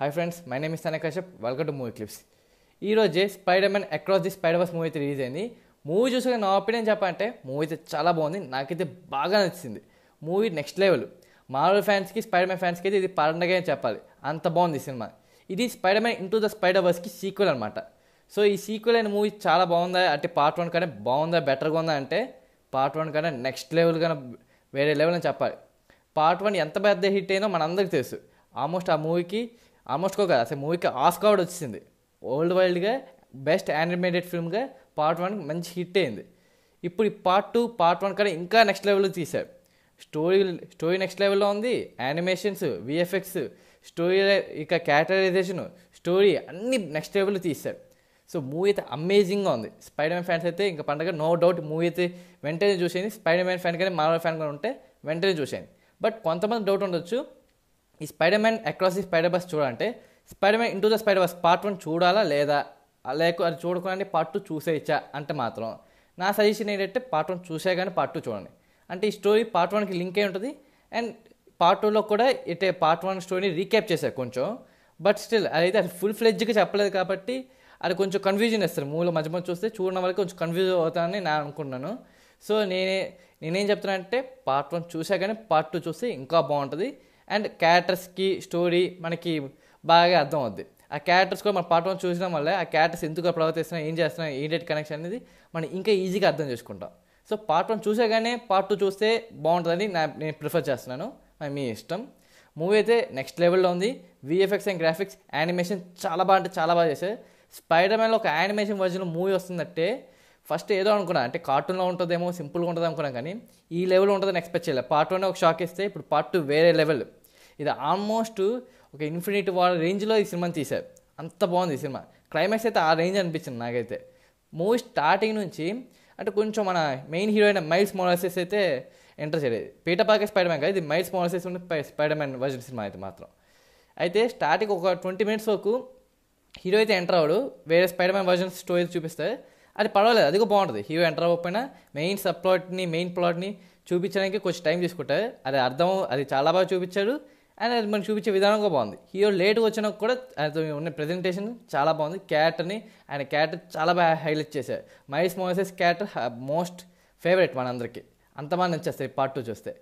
hi friends my name is Tana Kashyap welcome to movie clips ఈరోజు Spider Man across the Spider Verse movie అయితే release అయింది movie చూసాక నా opinion చెప్పాలంటే movie అయితే చాలా బాగుంది నాకైతే బాగా నచ్చింది మూవీ నెక్స్ట్ లెవెల్ మార్వల్ ఫ్యాన్స్కి స్పైడర్ మ్యాన్ ఫ్యాన్స్కి అయితే ఇది పండగ అని చెప్పాలి అంత బాగుంది సినిమా ఇది Spider Man into the Spider వర్స్కి సీక్వెల్ అనమాట సో ఈ సీక్వెల్ అయిన మూవీ చాలా బాగుందా అంటే పార్ట్ వన్ కానీ బాగుందా బెటర్గా ఉందా అంటే పార్ట్ వన్ కన్నా నెక్స్ట్ లెవెల్ కన్నా వేరే లెవెల్ అని చెప్పాలి పార్ట్ వన్ ఎంత పెద్ద హిట్ అయినో మనందరికీ తెలుసు ఆల్మోస్ట్ ఆ మూవీకి ఆల్మోస్ట్ కాదు అసలు మూవీకి ఆస్కార్ కూడా వచ్చింది ఓల్డ్ వైల్డ్గా బెస్ట్ యానిమేటెడ్ ఫిల్మ్గా పార్ట్ వన్ మంచి హిట్ అయింది ఇప్పుడు ఈ పార్ట్ టూ పార్ట్ వన్ కానీ ఇంకా నెక్స్ట్ లెవెల్లో తీశారు స్టోరీ స్టోరీ నెక్స్ట్ లెవెల్లో ఉంది యానిమేషన్స్ విఎఫ్ఎక్స్ స్టోరీ ఇక క్యాటరైజేషన్ స్టోరీ అన్నీ నెక్స్ట్ లెవెల్లో తీశారు సో మూవీ అయితే అమేజింగ్గా ఉంది స్పైడర్ మ్యాన్ ఫ్యాన్స్ అయితే ఇంకా పండగ నో డౌట్ మూవీ అయితే వెంటనే చూసేది స్పైడర్ మ్యాన్ ఫ్యాన్ కానీ మార్వల్ ఫ్యాన్ కానీ ఉంటే వెంటనే చూసేది బట్ కొంతమంది డౌట్ ఉండొచ్చు ఈ Spider Man across the Spider Verse చూడాలంటే Spider Man into the Spider Verse part one చూడాలా లేదా లేక అది చూడకుండా పార్ట్ టూ చూసేయచ్చా అంటే మాత్రం నా సజెషన్ ఏంటంటే పార్ట్ వన్ చూసే కానీ పార్ట్ టూ చూడండి అంటే ఈ స్టోరీ పార్ట్ వన్కి లింక్ అయి ఉంటుంది అండ్ పార్ట్ టూలో కూడా ఇటే పార్ట్ వన్ స్టోరీని రీక్యాప్ చేశారు కొంచెం బట్ స్టిల్ అదైతే అది ఫుల్ ఫ్లెడ్జ్గా చెప్పలేదు కాబట్టి అది కొంచెం కన్ఫ్యూజన్ ఇస్తారు మూల మధ్య మధ్య చూస్తే చూడడం వరకు కొంచెం కన్ఫ్యూజ్ అవుతానని నేను అనుకున్నాను సో నేనే నేనేం చెప్తున్నానంటే పార్ట్ వన్ చూసా కానీ పార్ట్ టూ చూస్తే ఇంకా బాగుంటుంది అండ్ క్యారెక్టర్స్కి స్టోరీ మనకి బాగా అర్థం అవుద్ది ఆ క్యారెక్టర్స్ కూడా మన పార్ట్ చూసినా చూసిన వల్ల ఆ క్యారెక్టర్స్ ఎందుకు ప్రవర్తిస్తున్నాయి ఏం చేస్తున్నాయి ఏంటి కనెక్షన్ అనేది మనం ఇంకా ఈజీగా అర్థం చేసుకుంటాం సో పార్ట్ వన్ చూసాగానే పార్ట్ టూ చూస్తే బాగుంటుందని నా నేను ప్రిఫర్ చేస్తున్నాను మీ ఇష్టం మూవీ అయితే నెక్స్ట్ లెవెల్లో ఉంది విఎఫ్ఎక్స్ అండ్ గ్రాఫిక్స్ యానిమేషన్ చాలా బాగా అంటే చాలా బాగా చేశారు స్పైడర్ మ్యాన్లో ఒక యానిమేషన్ వర్జన్ మూవీ వస్తుందంటే ఫస్ట్ ఏదో అనుకున్నా అంటే కార్టూన్లో ఉంటుందేమో సింపుల్గా ఉంటుంది అనుకున్నాం కానీ ఈ లెవెల్ ఉంటుందని ఎక్స్పెక్ట్ చేయలేదు పార్ట్ వన్ ఒక షాక్ ఇస్తే ఇప్పుడు పార్ట్ టూ వేరే లెవెల్ ఇది ఆల్మోస్ట్ ఒక ఇన్ఫినిట్ వార్ రేంజ్లో ఈ సినిమాని తీశారు అంత బాగుంది ఈ సినిమా క్లైమాక్స్ అయితే ఆ రేంజ్ అనిపించింది నాకైతే మూవీ స్టార్టింగ్ నుంచి అంటే కొంచెం మన మెయిన్ హీరోయిన్ మైల్స్ మోరాసెస్ అయితే ఎంటర్ చేయలేదు పీటర్ పాకే స్పైడర్ మ్యాన్ కాదు ఇది మైల్స్ మోరాసెస్ ఉండే స్పైడర్ మ్యాన్ వర్జన్ సినిమా అయితే మాత్రం అయితే స్టార్టింగ్ ఒక ట్వంటీ మినిట్స్ వరకు హీరో అయితే ఎంటర్ అవ్వడు వేరే స్పైడర్ మ్యాన్ వర్జన్ స్టోరీ చూపిస్తే అది పర్వాలేదు అది కూడా బాగుంటుంది హీరో ఎంటర్ అవ్వకపోయినా మెయిన్ సబ్ ప్లాట్ని మెయిన్ ప్లాట్ని చూపించడానికి కొంచెం టైం తీసుకుంటారు అది అర్థం అది చాలా బాగా చూపించాడు అండ్ అది మనం చూపించే విధానం కూడా బాగుంది హీరో లేట్గా వచ్చినా కూడా ఆయనతో ఉన్న ప్రజెంటేషన్ చాలా బాగుంది క్యారెక్టర్ని ఆయన క్యారెక్టర్ చాలా బాగా హైలైట్ చేశారు Mahesh Moses character most favourite మనందరికీ అంత బాగా నచ్చేస్తాయి పార్ట్ టూ చూస్తే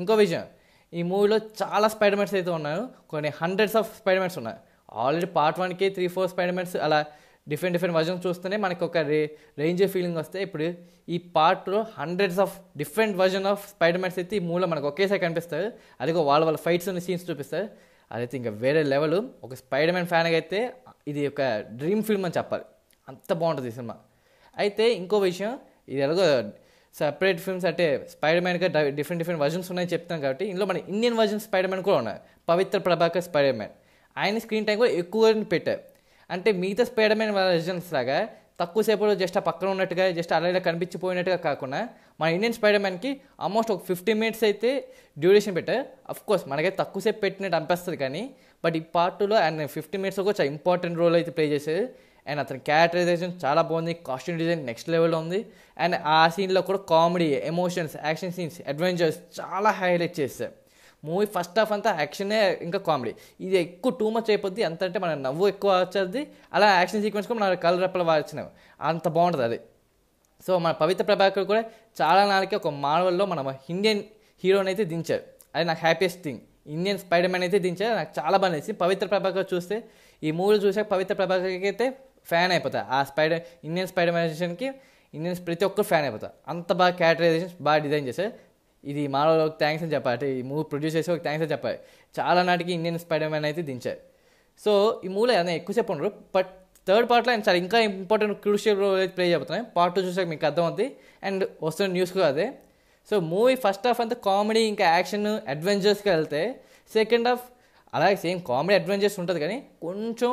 ఇంకో విషయం ఈ మూవీలో చాలా స్పైడర్మెన్స్ అయితే ఉన్నారు కొన్ని హండ్రెడ్స్ ఆఫ్ స్పైడర్మెన్స్ ఉన్నాయి ఆల్రెడీ పార్ట్ వన్కి త్రీ ఫోర్ స్పైడర్మెన్స్ అలా డిఫరెంట్ డిఫరెంట్ వర్జన్స్ చూస్తేనే మనకి ఒక రే రేంజ్ ఫీలింగ్ వస్తే ఇప్పుడు ఈ పార్ట్లో hundreds of different version of Spider Mans అయితే ఈ మూలో మనకు ఒకేసారి కనిపిస్తారు అదిగో వాళ్ళ వాళ్ళ ఫైట్స్ ఉన్న సీన్స్ చూపిస్తారు అదైతే ఇంకా వేరే లెవెల్ ఒక స్పైడర్ మ్యాన్ ఫ్యాన్గా అయితే ఇది ఒక డ్రీమ్ ఫిల్మ్ అని చెప్పాలి అంత బాగుంటుంది ఈ సినిమా అయితే ఇంకో విషయం ఇది ఎలాగో సపరేట్ ఫిల్మ్స్ అంటే స్పైడర్ మ్యాన్గా డిఫరెంట్ డిఫరెంట్ వర్జన్స్ ఉన్నాయని చెప్తాం కాబట్టి ఇందులో మన ఇండియన్ వర్జన్ స్పైడర్ మ్యాన్ కూడా ఉన్నాయి పవిత్ర ప్రభాకర్ స్పైడర్ మ్యాన్ ఆయన స్క్రీన్ టైం కూడా ఎక్కువ పెట్టారు అంటే మిగతా స్పైడర్ మ్యాన్ వర్జన్స్ లాగా తక్కువసేపు జస్ట్ ఆ పక్కన ఉన్నట్టుగా జస్ట్ అలా ఇలా కనిపించిపోయినట్టుగా కాకుండా మన ఇండియన్ స్పైడర్ మ్యాన్కి ఆల్మోస్ట్ ఒక ఫిఫ్టీ మినిట్స్ అయితే డ్యూరేషన్ పెట్టారు అఫ్ కోర్స్ మనకైతే తక్కువసేపు పెట్టినట్టు అనిపిస్తుంది కానీ బట్ ఈ పార్ట్లో అండ్ ఫిఫ్టీ మినిట్స్ కూడా చాలా ఇంపార్టెంట్ రోల్ అయితే ప్లే చేసేది అండ్ అతని క్యారెక్టరైజేషన్ చాలా బాగుంది కాస్ట్యూమ్ డిజైన్ నెక్స్ట్ లెవెల్లో ఉంది అండ్ ఆ సీన్లో కూడా comedy emotions action scenes adventures చాలా హైలైట్ చేశారు మూవీ ఫస్ట్ హాఫ్ అంతా యాక్షనే ఇంకా కామెడీ ఇది ఎక్కువ టూ మచ్ అయిపోద్ది ఎంత అంటే మన నవ్వు ఎక్కువ వచ్చేది అలా యాక్షన్ సీక్వెన్స్ కూడా మన కలర్ రెప్పలు వచ్చినవి అంత బాగుంటుంది అది సో మన పవిత్ర ప్రభాకర్ కూడా చాలా నాళ్ళకి ఒక మార్వల్లో మన ఇండియన్ హీరోని అయితే దించారు అది నాకు happiest thing Indian Spider Man అయితే దించారు నాకు చాలా బాగా నచ్చింది పవిత్ర ప్రభాకర్ చూస్తే ఈ మూవీ చూసాక పవిత్ర ప్రభాకర్కి అయితే ఫ్యాన్ అయిపోతాయి ఆ Spider Indian Spider Man Indians ప్రతి ఒక్కరు ఫ్యాన్ అయిపోతారు అంత బాగా క్యారెక్టరైజేషన్ బాగా డిజైన్ చేశారు ఇది ఒక థ్యాంక్స్ అని చెప్పాలి అంటే ఈ మూవీ ప్రొడ్యూస్ చేసే థ్యాంక్స్ అని చెప్పాలి చాలా నాటికి ఇండియన్ స్పైడర్ మ్యాన్ అయితే దించారు సో ఈ మూవీలో ఏదైనా ఎక్కువసేపు ఉండరు బట్ థర్డ్ పార్ట్లో అండ్ చాలా ఇంకా ఇంపార్టెంట్ క్రూషియల్ రోల్ అయితే ప్లే చెప్తున్నాయి పార్ట్ టూ చూసాక మీకు అర్థమవుతుంది అండ్ వస్తున్న న్యూస్ కూడా అదే సో మూవీ ఫస్ట్ హాఫ్ అంతా కామెడీ ఇంకా యాక్షన్ అడ్వెంచర్స్కి వెళ్తే సెకండ్ హాఫ్ అలాగే సేమ్ కామెడీ అడ్వెంచర్స్ ఉంటుంది కానీ కొంచెం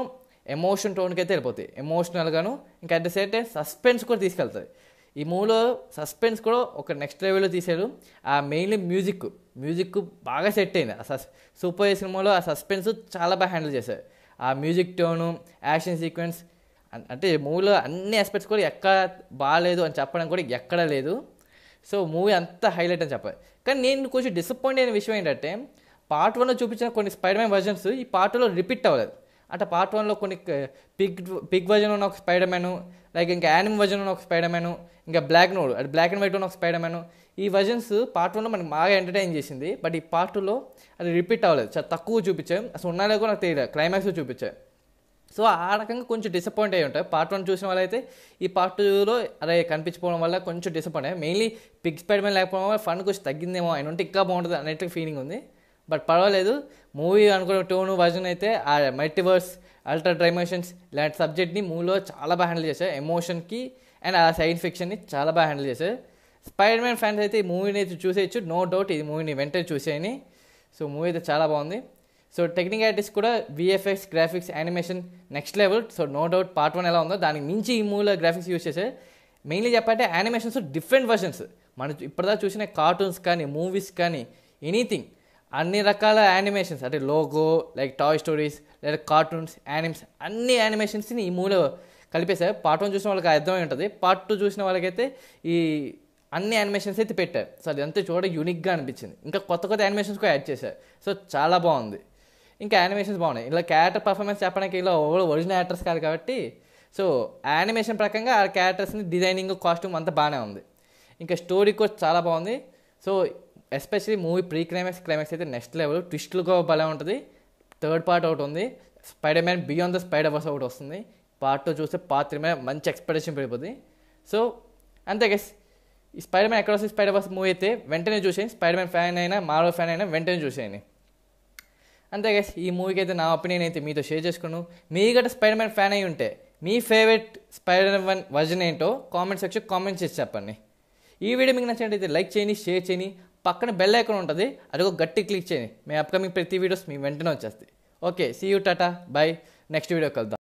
ఎమోషన్ టోన్కి అయితే వెళ్ళిపోతాయి ఎమోషనల్గాను ఇంకా at the same time suspense కూడా తీసుకెళ్తాయి ఈ మూవీలో సస్పెన్స్ కూడా ఒక నెక్స్ట్ లెవెల్లో తీశారు ఆ మెయిన్లీ మ్యూజిక్ మ్యూజిక్ బాగా సెట్ అయింది ఆ సస్ సూపర్ సినిమాలో ఆ సస్పెన్స్ చాలా బాగా హ్యాండిల్ చేశారు ఆ మ్యూజిక్ టోను యాక్షన్ సీక్వెన్స్ అంటే మూవీలో అన్ని ఆస్పెక్ట్స్ కూడా ఎక్కడ బాగాలేదు అని చెప్పడం కూడా ఎక్కడా లేదు సో మూవీ అంత హైలైట్ అని చెప్పాలి కానీ నేను కొంచెం డిసప్పాయింట్ అయిన విషయం ఏంటంటే పార్ట్ వన్లో చూపించిన కొన్ని స్పైడర్ మ్యాన్ వర్జన్స్ ఈ పార్ట్లో రిపీట్ అవ్వలేదు అంటే పార్ట్ వన్లో కొన్ని పిగ్ పిగ్ వర్జన్ ఉన్న ఒక స్పైడర్ మ్యాను లైక్ ఇంకా యానిమ్ వర్జన్ ఉన్న ఒక స్పైడర్ మ్యాను ఇంకా బ్లాక్ నోడ్ అంటే బ్లాక్ అండ్ వైట్ ఉన్న ఒక స్పైడర్ మ్యాను ఈ వర్జన్స్ పార్ట్ వన్లో మనకి బాగా ఎంటర్టైన్ చేసింది బట్ ఈ పార్ట్ టూలో అది రిపీట్ అవ్వలేదు చాలా తక్కువ చూపించాయి అసలు ఉన్నాయో లేకపోతే నాకు తెలియదు క్లైమాక్స్ చూపించాయి సో ఆ రకంగా కొంచెం డిసప్పాయింట్ అయ్యి ఉంటాయి పార్ట్ వన్ చూసిన అయితే ఈ పార్ట్ టూలో అదే కనిపించిపోవడం వల్ల కొంచెం డిసప్పాయింట్ అయ్యాయి మెయిన్లీ పిగ్ స్పైడ్ మ్యాన్ లేకపోవడం వల్ల ఫండ్ కొంచెం తగ్గిందేమో ఆయన ఉంటే ఇంకా బాగుంటుంది అనేట్టు ఫీలింగ్ ఉంది బట్ పర్వాలేదు మూవీ అనుకున్న టోను వర్జన్ అయితే ఆ మల్టీవర్స్ అల్ట్రా డైమెన్షన్స్ ఇలాంటి సబ్జెక్ట్ని మూవీలో చాలా బాగా హ్యాండిల్ చేశారు ఎమోషన్కి అండ్ ఆ సైన్స్ ఫిక్షన్ని చాలా బాగా హ్యాండిల్ చేశారు స్పైడర్ మ్యాన్ ఫ్యాన్స్ అయితే ఈ మూవీని అయితే చూసేయచ్చు నో డౌట్ ఈ మూవీని వెంటనే చూసేయని సో మూవీ అయితే చాలా బాగుంది సో టెక్నికాలిటీస్ కూడా VFX graphics animation next level so no doubt part one ఎలా ఉందో దానికి మించి ఈ మూవీలో గ్రాఫిక్స్ యూజ్ చేసే మెయిన్లీ చెప్పంటే యానిమేషన్స్ డిఫరెంట్ వర్షన్స్ మనం ఇప్పటిదా చూసిన కార్టూన్స్ కానీ మూవీస్ కానీ ఎనీథింగ్ అన్ని రకాల యానిమేషన్స్ అంటే లోగో లైక్ టాయ్ స్టోరీస్ లేదా కార్టూన్స్ యానిమ్స్ అన్ని యానిమేషన్స్ని ఈ మూవీలో కలిపేశారు పార్ట్ వన్ చూసిన వాళ్ళకి అర్థమై ఉంటుంది పార్ట్ టూ చూసిన వాళ్ళకైతే ఈ అన్ని యానిమేషన్స్ అయితే పెట్టారు సో అది అంతా చూడ యూనిక్గా అనిపించింది ఇంకా కొత్త కొత్త యానిమేషన్స్ కూడా యాడ్ చేశారు సో చాలా బాగుంది ఇంకా యానిమేషన్స్ బాగున్నాయి ఇలా క్యారెక్టర్ పర్ఫార్మెన్స్ చెప్పడానికి ఇలా ఒరిజినల్ యాక్టర్స్ కాదు కాబట్టి సో యానిమేషన్ ప్రకంగా ఆ క్యారెక్టర్స్ని డిజైనింగ్ కాస్ట్యూమ్ అంతా బాగానే ఉంది ఇంకా స్టోరీ కూడా చాలా బాగుంది so especially movie pre climax climax అయితే నెక్స్ట్ లెవెల్ ట్విస్ట్లుగా భలే ఉంటుంది థర్డ్ పార్ట్ ఒకటి ఉంది Spider Man beyond the Spider Verse ఒకటి వస్తుంది పార్ట్ టూ చూస్తే పార్ట్ త్రీ మీద మంచి ఎక్స్పెక్టేషన్ పెరిగిపోతుంది సో అంతే గెస్ ఈ స్పైడర్ మ్యాన్ ఎక్కడ వస్తే స్పైడర్ వర్స్ మూవీ అయితే వెంటనే చూసేయండి స్పైడర్ మ్యాన్ ఫ్యాన్ అయినా మార్వల్ ఫ్యాన్ అయినా వెంటనే చూసేయండి అంతే గెస్ ఈ మూవీకి అయితే నా ఒపీనియన్ అయితే మీతో షేర్ చేసుకున్నాను మీ గట్ట స్పైడర్ మ్యాన్ ఫ్యాన్ అయి ఉంటే మీ ఫేవరెట్ స్పైడర్ వన్ వర్జన్ ఏంటో కామెంట్ సెక్షన్ కామెంట్ చేసి చెప్పండి ఈ వీడియో మీకు అయితే లైక్ చేయండి షేర్ చేయండి పక్కన బెల్ ఐకాన్ ఉంటుంది అది ఒక గట్టి క్లిక్ చేయండి మీ అప్కమింగ్ ప్రతి వీడియోస్ మీ వెంటనే వచ్చేస్తాయి okay see you tata bye next video వెళ్దాం